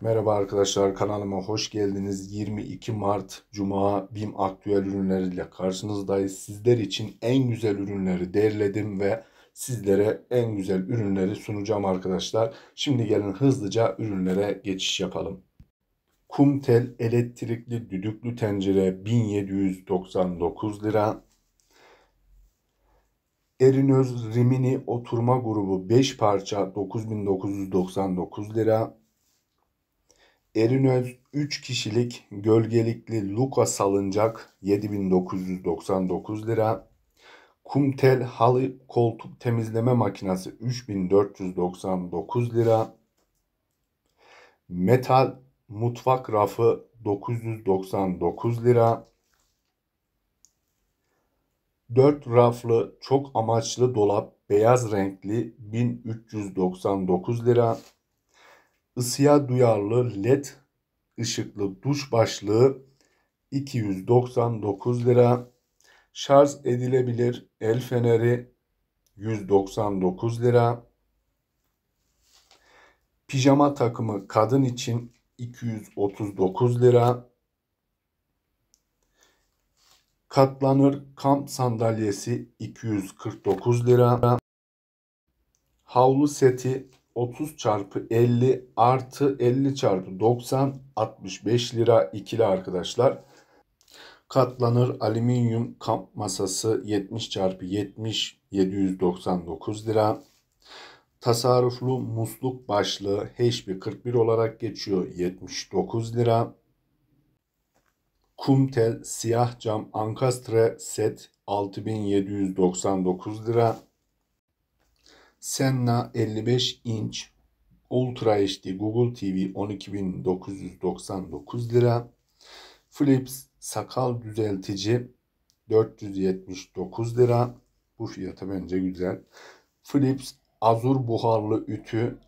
Merhaba arkadaşlar kanalıma hoş geldiniz. 22 Mart Cuma BİM aktüel ürünleriyle karşınızdayız. Sizler için en güzel ürünleri derledim ve sizlere en güzel ürünleri sunacağım arkadaşlar. Şimdi gelin hızlıca ürünlere geçiş yapalım. Kumtel elektrikli düdüklü tencere 1799 lira. Erinöz Rimini oturma grubu 5 parça 9999 lira. Erinöz 3 kişilik gölgelikli Luka salıncak 7999 lira. Kumtel halı koltuk temizleme makinesi 3499 lira. Metal mutfak rafı 999 lira. 4 raflı çok amaçlı dolap beyaz renkli 1399 lira ısıya duyarlı led ışıklı duş başlığı 299 lira. Şarj edilebilir el feneri 199 lira. Pijama takımı kadın için 239 lira. Katlanır kamp sandalyesi 249 lira. Havlu seti 30 çarpı 50 artı 50 çarpı 90 65 lira ikili arkadaşlar. Katlanır alüminyum kamp masası 70 çarpı 70 799 lira. Tasarruflu musluk başlığı HP 41 olarak geçiyor 79 lira. kum tel siyah cam ankastre set 6799 lira. Senna 55 inç Ultra HD Google TV 12999 lira. Philips sakal düzeltici 479 lira. Bu fiyata bence güzel. Philips Azur buharlı ütü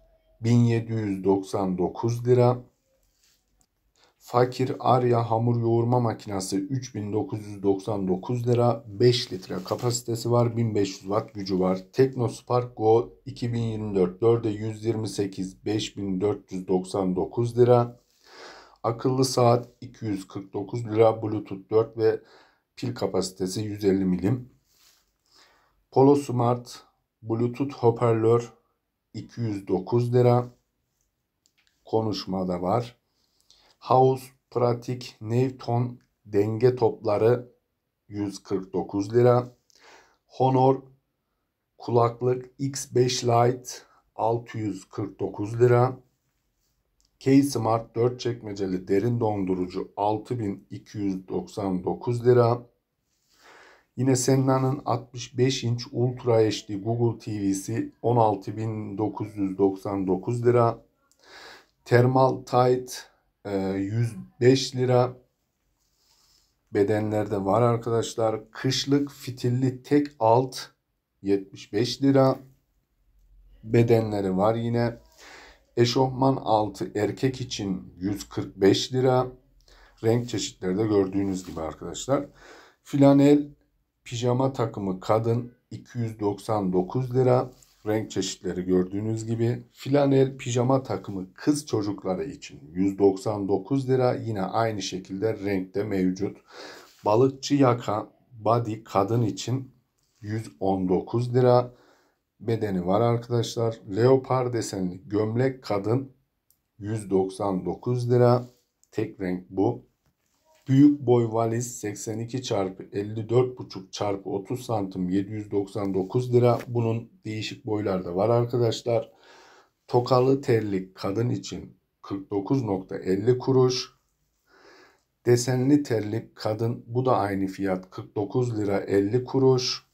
1799 lira. Fakir Arya hamur yoğurma makinesi 3999 lira 5 litre kapasitesi var 1500 watt gücü var. Teknospark Go 2024 4'e 128 5499 lira. Akıllı saat 249 lira Bluetooth 4 ve pil kapasitesi 150 milim. Polo Smart Bluetooth hoparlör 209 lira. Konuşma da var. House pratik, Newton, denge topları 149 lira. Honor kulaklık X5 Lite 649 lira. K-Smart 4 çekmeceli derin dondurucu 6299 lira. Yine Senna'nın 65 inç Ultra HD Google TV'si 16999 lira. Thermal Tight 105 ee, lira bedenlerde var arkadaşlar. Kışlık fitilli tek alt 75 lira bedenleri var yine. Eşofman altı erkek için 145 lira. Renk çeşitleri de gördüğünüz gibi arkadaşlar. Flanel pijama takımı kadın 299 lira renk çeşitleri gördüğünüz gibi flanel pijama takımı kız çocukları için 199 lira yine aynı şekilde renkte mevcut. Balıkçı yaka body kadın için 119 lira bedeni var arkadaşlar. Leopar desenli gömlek kadın 199 lira tek renk bu. Büyük boy valiz 82 çarpı 54,5 çarpı 30 santim 799 lira. Bunun değişik boylarda var arkadaşlar. Tokalı terlik kadın için 49.50 kuruş. Desenli terlik kadın bu da aynı fiyat 49 lira 50 kuruş.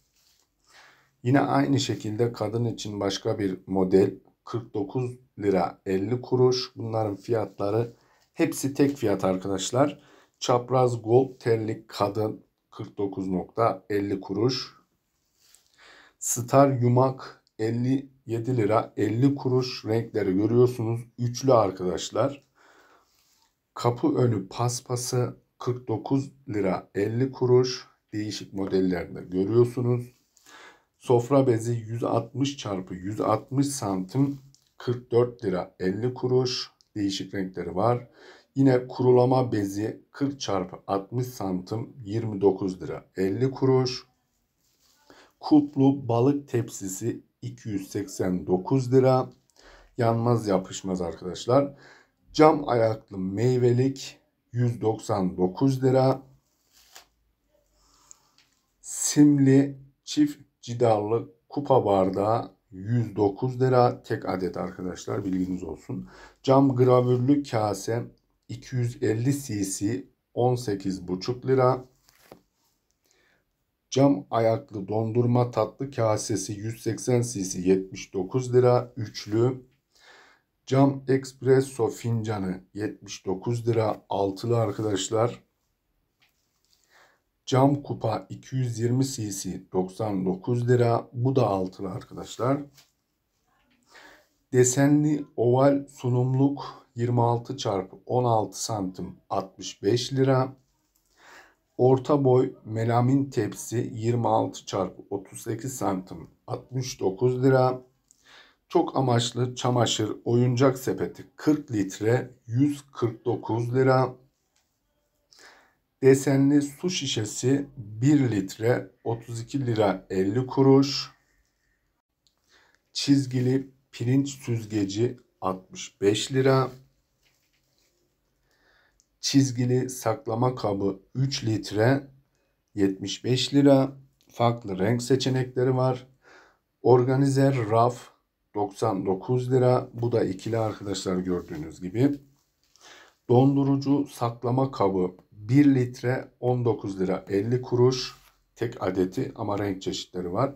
Yine aynı şekilde kadın için başka bir model 49 lira 50 kuruş. Bunların fiyatları hepsi tek fiyat arkadaşlar. Çapraz gold terlik kadın 49.50 kuruş. Star yumak 57 lira 50 kuruş renkleri görüyorsunuz. Üçlü arkadaşlar. Kapı önü paspası 49 lira 50 kuruş. Değişik modellerinde görüyorsunuz. Sofra bezi 160 çarpı 160 santim 44 lira 50 kuruş. Değişik renkleri var. Yine kurulama bezi 40 çarpı 60 santim 29 lira 50 kuruş. Kulplu balık tepsisi 289 lira. Yanmaz yapışmaz arkadaşlar. Cam ayaklı meyvelik 199 lira. Simli çift cidarlı kupa bardağı 109 lira tek adet arkadaşlar bilginiz olsun. Cam gravürlü kase 250 cc 18,5 lira. Cam ayaklı dondurma tatlı kasesi 180 cc 79 lira üçlü. Cam espresso fincanı 79 lira altılı arkadaşlar. Cam kupa 220 cc 99 lira. Bu da altılı arkadaşlar. Desenli oval sunumluk 26 çarpı 16 santim 65 lira. Orta boy melamin tepsi 26 çarpı 38 santim 69 lira. Çok amaçlı çamaşır oyuncak sepeti 40 litre 149 lira. Desenli su şişesi 1 litre 32 lira 50 kuruş. Çizgili pirinç süzgeci 65 lira çizgili saklama kabı 3 litre 75 lira. Farklı renk seçenekleri var. Organizer raf 99 lira. Bu da ikili arkadaşlar gördüğünüz gibi. Dondurucu saklama kabı 1 litre 19 lira 50 kuruş. Tek adeti ama renk çeşitleri var.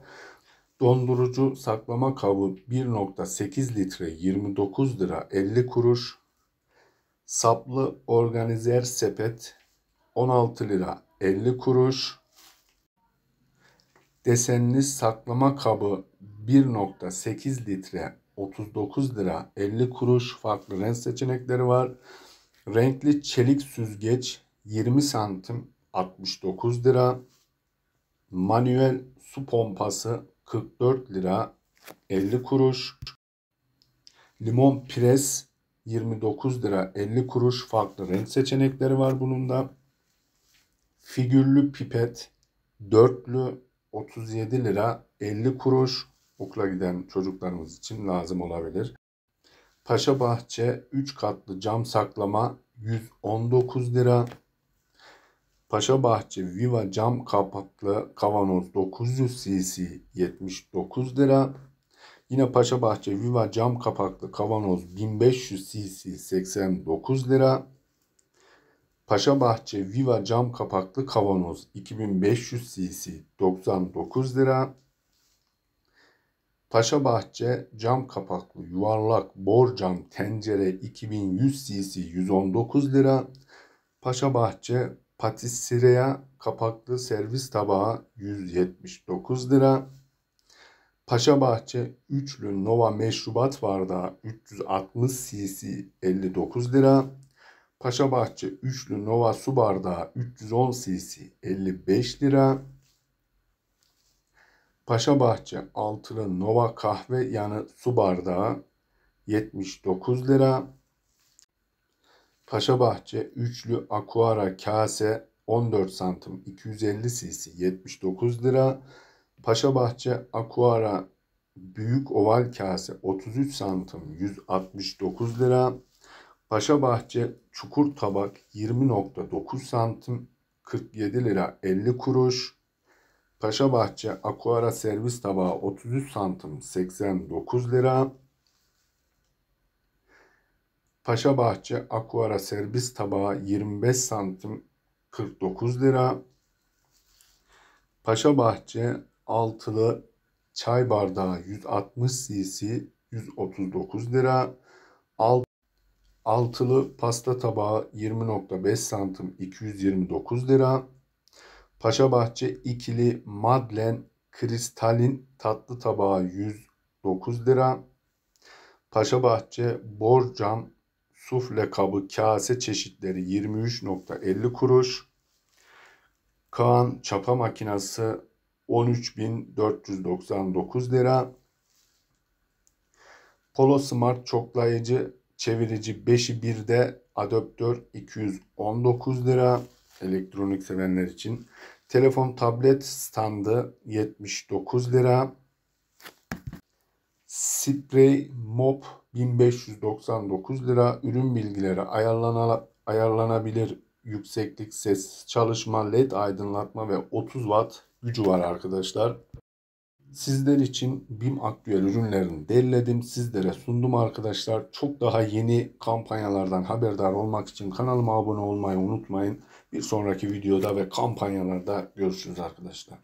Dondurucu saklama kabı 1.8 litre 29 lira 50 kuruş. Saplı organizer sepet 16 lira 50 kuruş. Desenli saklama kabı 1.8 litre 39 lira 50 kuruş. Farklı renk seçenekleri var. Renkli çelik süzgeç 20 santim 69 lira. Manuel su pompası 44 lira 50 kuruş. Limon pres 29 lira 50 kuruş farklı renk seçenekleri var bunun da. Figürlü pipet dörtlü 37 lira 50 kuruş okula giden çocuklarımız için lazım olabilir. Paşa Bahçe 3 katlı cam saklama 119 lira. Paşa Bahçe Viva cam kapaklı kavanoz 900 cc 79 lira. Yine Paşabahçe Viva cam kapaklı kavanoz 1500 cc 89 lira. Paşabahçe Viva cam kapaklı kavanoz 2500 cc 99 lira. Paşabahçe cam kapaklı yuvarlak borcam tencere 2100 cc 119 lira. Paşabahçe patisseria kapaklı servis tabağı 179 lira. Paşabahçe üçlü Nova meşrubat bardağı 360 cc 59 lira. Paşabahçe üçlü Nova su bardağı 310 cc 55 lira. Paşabahçe altılı Nova kahve yanı su bardağı 79 lira. Paşabahçe üçlü Aquara kase 14 santim 250 cc 79 lira. Paşabahçe Aquara büyük oval kase 33 santim 169 lira. Paşabahçe çukur tabak 20.9 santim 47 lira 50 kuruş. Paşabahçe Aquara servis tabağı 33 santim 89 lira. Paşabahçe Aquara servis tabağı 25 santim 49 lira. Paşabahçe altılı çay bardağı 160 cc 139 lira. Alt, altılı pasta tabağı 20.5 santim 229 lira. Paşabahçe ikili Madlen kristalin tatlı tabağı 109 lira. Paşabahçe borcam sufle kabı kase çeşitleri 23.50 kuruş. Kaan çapa makinası 13.499 lira. Polo Smart çoklayıcı çevirici 5'i 1'de adaptör 219 lira elektronik sevenler için. Telefon tablet standı 79 lira. Sprey mop 1599 lira. Ürün bilgileri ayarlana, ayarlanabilir yükseklik ses çalışma led aydınlatma ve 30 watt gücü var arkadaşlar. Sizler için BİM Aktüel ürünlerini derledim. Sizlere sundum arkadaşlar. Çok daha yeni kampanyalardan haberdar olmak için kanalıma abone olmayı unutmayın. Bir sonraki videoda ve kampanyalarda görüşürüz arkadaşlar.